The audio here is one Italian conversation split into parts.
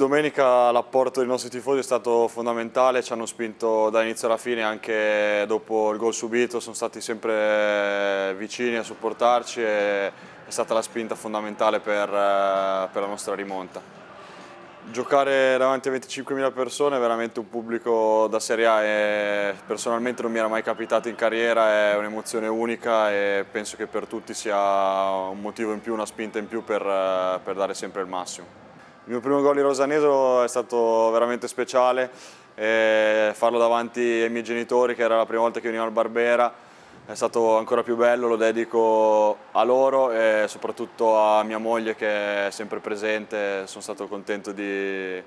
Domenica l'apporto dei nostri tifosi è stato fondamentale, ci hanno spinto dall'inizio alla fine, anche dopo il gol subito sono stati sempre vicini a supportarci e è stata la spinta fondamentale per, eh, per la nostra rimonta. Giocare davanti a 25.000 persone è veramente un pubblico da Serie A e personalmente non mi era mai capitato in carriera, è un'emozione unica e penso che per tutti sia un motivo in più, una spinta in più per, eh, per dare sempre il massimo. Il mio primo gol di Rosaneso è stato veramente speciale, eh, farlo davanti ai miei genitori che era la prima volta che venivo al Barbera è stato ancora più bello, lo dedico a loro e soprattutto a mia moglie che è sempre presente, sono stato contento di,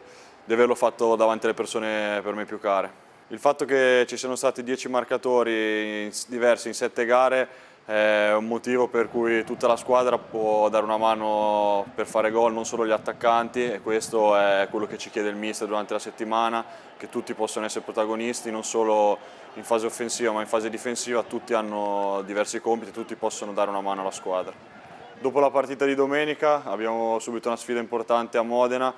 di averlo fatto davanti alle persone per me più care. Il fatto che ci siano stati dieci marcatori diversi in sette gare è un motivo per cui tutta la squadra può dare una mano per fare gol, non solo gli attaccanti e questo è quello che ci chiede il mister durante la settimana, che tutti possano essere protagonisti, non solo in fase offensiva ma in fase difensiva, tutti hanno diversi compiti, tutti possono dare una mano alla squadra. Dopo la partita di domenica abbiamo subito una sfida importante a Modena,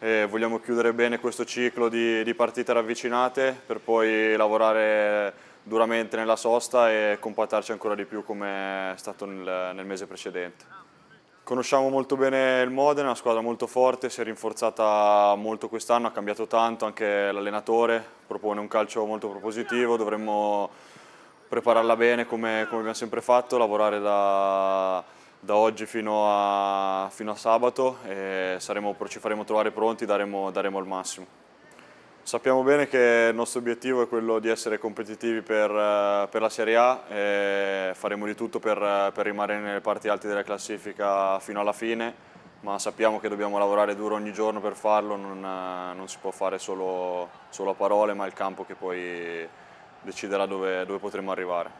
e vogliamo chiudere bene questo ciclo di, di partite ravvicinate per poi lavorare duramente nella sosta e compattarci ancora di più come è stato nel, nel mese precedente. Conosciamo molto bene il Modena, una squadra molto forte, si è rinforzata molto quest'anno, ha cambiato tanto, anche l'allenatore propone un calcio molto propositivo, dovremmo prepararla bene come, come abbiamo sempre fatto, lavorare da, da oggi fino a, fino a, sabato e saremo, ci faremo trovare pronti, daremo, daremo il massimo. Sappiamo bene che il nostro obiettivo è quello di essere competitivi per, eh, per la Serie A e faremo di tutto per, per, rimanere nelle parti alte della classifica fino alla fine, ma sappiamo che dobbiamo lavorare duro ogni giorno per farlo, non, eh, non si può fare solo, solo, a parole, ma è il campo che poi deciderà dove, dove potremo arrivare.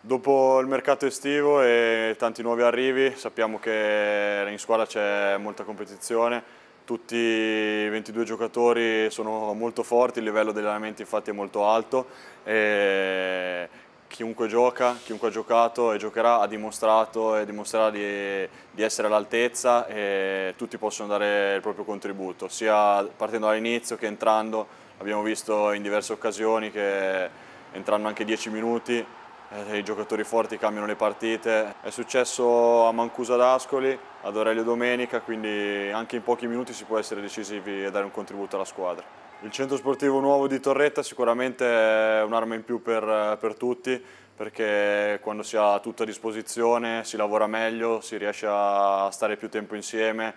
Dopo il mercato estivo e tanti nuovi arrivi, sappiamo che in squadra c'è molta competizione, tutti i 22 giocatori sono molto forti, il livello degli allenamenti infatti è molto alto e chiunque gioca, chiunque ha giocato e giocherà ha dimostrato e dimostrerà di, di essere all'altezza e tutti possono dare il proprio contributo, sia partendo dall'inizio che entrando, abbiamo visto in diverse occasioni che entrando anche 10 minuti eh, i giocatori forti cambiano le partite. È successo a Mancusa d'Ascoli, ad Aurelio Domenica, quindi anche in pochi minuti si può essere decisivi e dare un contributo alla squadra. Il centro sportivo nuovo di Torretta sicuramente è un'arma in più per, per tutti, perché quando si ha tutto a disposizione si lavora meglio, si riesce a stare più tempo insieme,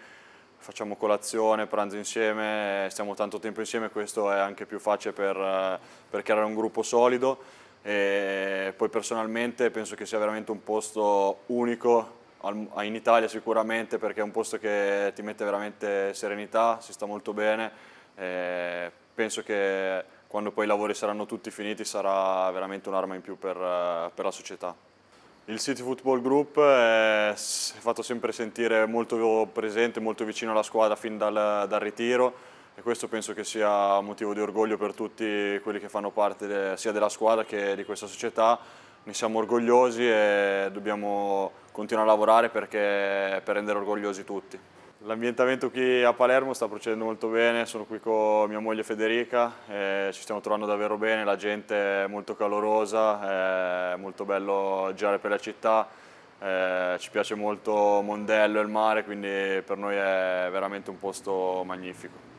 facciamo colazione, pranzo insieme, stiamo tanto tempo insieme, questo è anche più facile per, per creare un gruppo solido e poi personalmente penso che sia veramente un posto unico in Italia sicuramente perché è un posto che ti mette veramente serenità, si sta molto bene. E penso che quando poi i lavori saranno tutti finiti sarà veramente un'arma in più per, per la società. Il City Football Group si è fatto sempre sentire molto presente, molto vicino alla squadra fin dal, dal ritiro e questo penso che sia motivo di orgoglio per tutti quelli che fanno parte de, sia della squadra che di questa società. Ne siamo orgogliosi e dobbiamo continuare a lavorare perché, per rendere orgogliosi tutti. L'ambientamento qui a Palermo sta procedendo molto bene, sono qui con mia moglie Federica, ci stiamo trovando davvero bene, la gente è molto calorosa, è molto bello girare per la città, eh, ci piace molto Mondello e il mare, quindi per noi è veramente un posto magnifico.